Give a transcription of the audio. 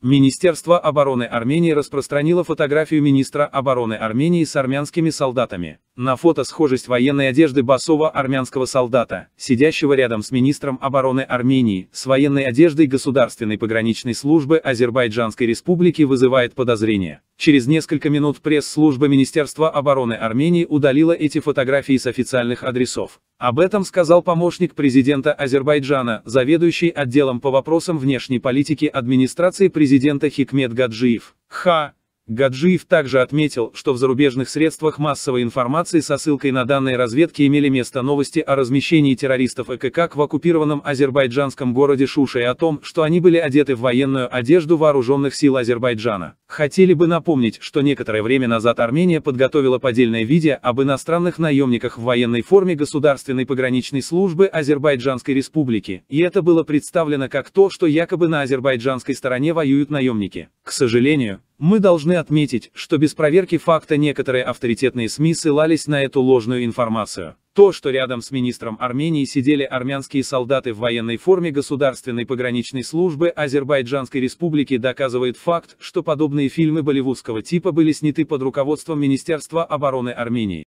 Министерство обороны Армении распространило фотографию министра обороны Армении с армянскими солдатами. На фото схожесть военной одежды басового армянского солдата, сидящего рядом с министром обороны Армении, с военной одеждой Государственной пограничной службы Азербайджанской республики вызывает подозрения. Через несколько минут пресс-служба Министерства обороны Армении удалила эти фотографии с официальных адресов. Об этом сказал помощник президента Азербайджана, заведующий отделом по вопросам внешней политики администрации президента Хикмет Гаджиев. Ха. Гаджиев также отметил, что в зарубежных средствах массовой информации со ссылкой на данные разведки имели место новости о размещении террористов ЭКК в оккупированном азербайджанском городе Шуша и о том, что они были одеты в военную одежду вооруженных сил Азербайджана. Хотели бы напомнить, что некоторое время назад Армения подготовила поддельное видео об иностранных наемниках в военной форме Государственной пограничной службы Азербайджанской республики, и это было представлено как то, что якобы на азербайджанской стороне воюют наемники. К сожалению, мы должны отметить, что без проверки факта некоторые авторитетные СМИ ссылались на эту ложную информацию. То, что рядом с министром Армении сидели армянские солдаты в военной форме Государственной пограничной службы Азербайджанской республики доказывает факт, что подобные фильмы болливудского типа были сняты под руководством Министерства обороны Армении.